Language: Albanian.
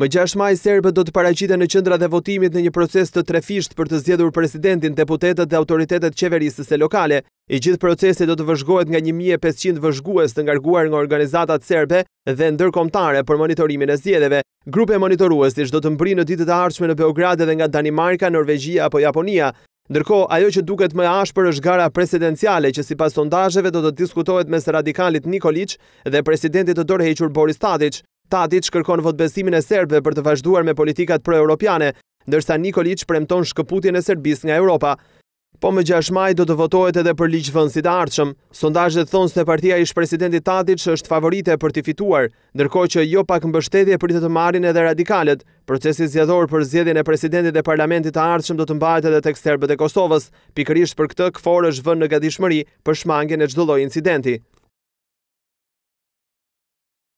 Më 6 maj, Serbët do të paracite në qëndra dhe votimit në një proces të trefisht për të zjedur presidentin, deputetet dhe autoritetet qeverisës e lokale. I gjithë procesit do të vëzhgojt nga 1500 vëzhgues të ngarguar nga organizatat serbe dhe ndërkomtare për monitorimin e zjedheve. Grupe monitoruesisht do të mbri në ditët arqme në Beograde dhe nga Danimarka, Norvegia apo Japonia. Ndërko, ajo që duket më ashpër është gara presidenciale që si pas sondajeve do të diskutohet mes radikalit Nikolic dhe presidentit të dorhequr Boris Tadic. Tadic kërkon votbesimin e Serbëve për të vazhduar me politikat pro-europiane, ndërsa Nikolic premton shkëputin e Serbis nga Europa. Po më gjashmaj do të votohet edhe për liqë vënsit arqëm. Sondajet thonë se partia ish presidenti Tadic është favorite për të fituar, nërko që jo pak mbështetje për të të marin edhe radikalet. Procesi zjedhor për zjedhin e presidenti dhe parlamentit të arqëm do të mbajt edhe tek Serbët e Kosovës, pikërisht për këtë këforë është vën në gadishmëri për shmangin e gjdoloj incidenti.